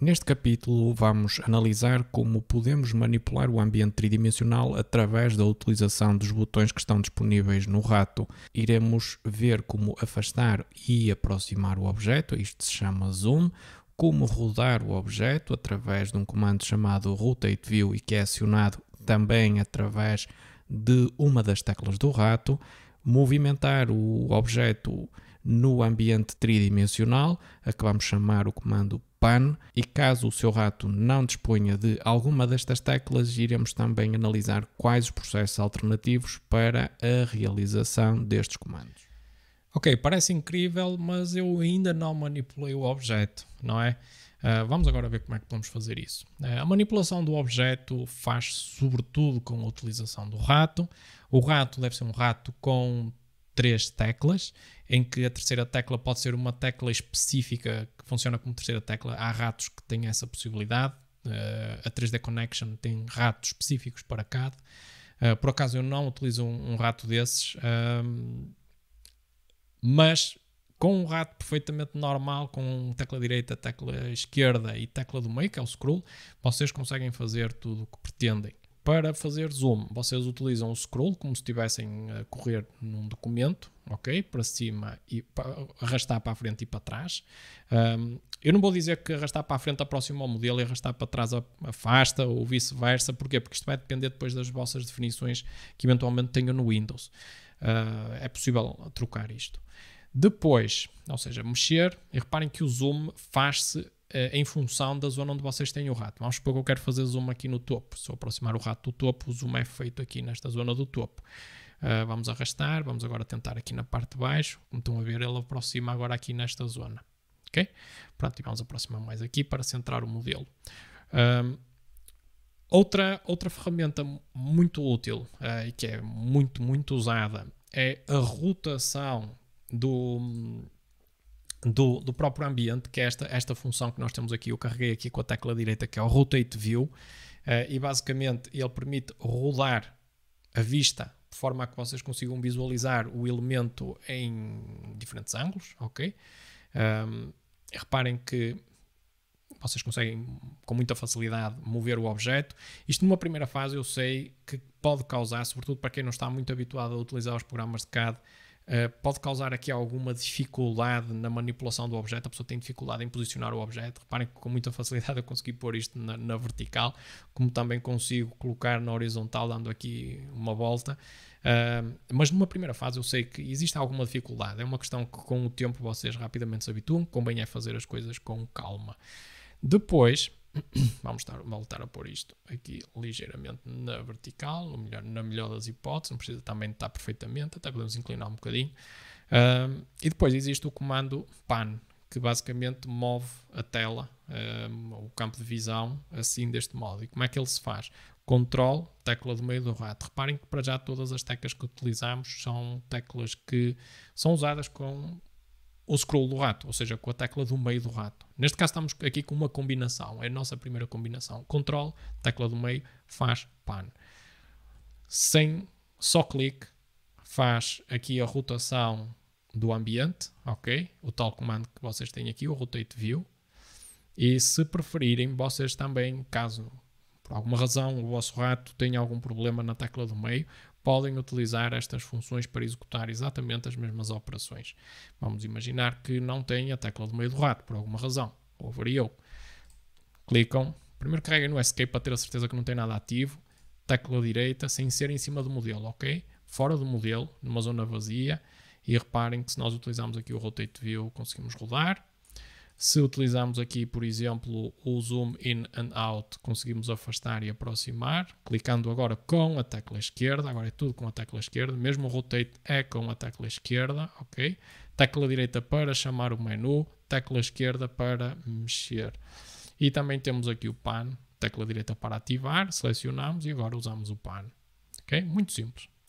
Neste capítulo, vamos analisar como podemos manipular o ambiente tridimensional através da utilização dos botões que estão disponíveis no rato. Iremos ver como afastar e aproximar o objeto, isto se chama zoom, como rodar o objeto através de um comando chamado Rotate View e que é acionado também através de uma das teclas do rato, movimentar o objeto no ambiente tridimensional, a que vamos chamar o comando PAN e caso o seu rato não disponha de alguma destas teclas, iremos também analisar quais os processos alternativos para a realização destes comandos. Ok, parece incrível, mas eu ainda não manipulei o objeto, não é? Uh, vamos agora ver como é que podemos fazer isso. Uh, a manipulação do objeto faz se sobretudo com a utilização do rato. O rato deve ser um rato com três teclas, em que a terceira tecla pode ser uma tecla específica que funciona como terceira tecla. Há ratos que têm essa possibilidade. Uh, a 3D Connection tem ratos específicos para CAD. Uh, por acaso eu não utilizo um, um rato desses, uh, mas com um rato perfeitamente normal, com tecla direita, tecla esquerda e tecla do meio, que é o scroll, vocês conseguem fazer tudo o que pretendem para fazer zoom, vocês utilizam o scroll como se estivessem a correr num documento, ok? Para cima e para, arrastar para a frente e para trás. Um, eu não vou dizer que arrastar para a frente aproxima o modelo e arrastar para trás afasta ou vice-versa, Porque isto vai depender depois das vossas definições que eventualmente tenham no Windows. Uh, é possível trocar isto. Depois, ou seja, mexer, e reparem que o zoom faz-se eh, em função da zona onde vocês têm o rato. Vamos supor que eu quero fazer zoom aqui no topo. Se eu aproximar o rato do topo, o zoom é feito aqui nesta zona do topo. Uh, vamos arrastar, vamos agora tentar aqui na parte de baixo. Como estão a ver, ele aproxima agora aqui nesta zona. Ok? Pronto, e vamos aproximar mais aqui para centrar o modelo. Um, ehm, outra, outra ferramenta muito útil uh, e que é muito, muito usada é a rotação do do, do próprio ambiente, que é esta, esta função que nós temos aqui. Eu carreguei aqui com a tecla direita, que é o Rotate View, uh, e basicamente ele permite rodar a vista de forma a que vocês consigam visualizar o elemento em diferentes ângulos, ok? Um, reparem que vocês conseguem com muita facilidade mover o objeto. Isto numa primeira fase eu sei que pode causar, sobretudo para quem não está muito habituado a utilizar os programas de CAD, eh, pode causar aqui alguma dificuldade na manipulação do objeto, a pessoa tem dificuldade em posicionar o objeto. Reparem que com muita facilidade eu consegui pôr isto na, na vertical, como também consigo colocar na horizontal, dando aqui uma volta. Uh, mas numa primeira fase eu sei que existe alguma dificuldade, é uma questão que com o tempo vocês rapidamente se habituam, convém é fazer as coisas com calma. Depois, Vamos estar, voltar a pôr isto aqui ligeiramente na vertical, ou melhor, na melhor das hipóteses, não precisa também estar perfeitamente, até podemos inclinar um bocadinho. Um, e depois existe o comando pan, que basicamente move a tela, um, o campo de visão, assim deste modo. E como é que ele se faz? Control, tecla do meio do rato. Reparem que para já todas as teclas que utilizamos são teclas que são usadas com o scroll do rato, ou seja, com a tecla do meio do rato. Neste caso estamos aqui com uma combinação, é a nossa primeira combinação. Control, tecla do meio, faz pan. Sem só clique, faz aqui a rotação do ambiente, ok? O tal comando que vocês têm aqui, o rotate view. E se preferirem, vocês também, caso por alguma razão o vosso rato tenha algum problema na tecla do meio, podem utilizar estas funções para executar exatamente as mesmas operações. Vamos imaginar que não têm a tecla do meio do rato, por alguma razão, ou variou. Clicam, primeiro carreguem no Escape para ter a certeza que não tem nada ativo, tecla direita, sem ser em cima do modelo, ok? Fora do modelo, numa zona vazia, e reparem que se nós utilizarmos aqui o Rotate View, conseguimos rodar, se utilizarmos aqui, por exemplo, o zoom in and out, conseguimos afastar e aproximar, clicando agora com a tecla esquerda, agora é tudo com a tecla esquerda, mesmo o rotate é com a tecla esquerda, ok? Tecla direita para chamar o menu, tecla esquerda para mexer. E também temos aqui o pan, tecla direita para ativar, selecionamos e agora usamos o pan, ok? Muito simples.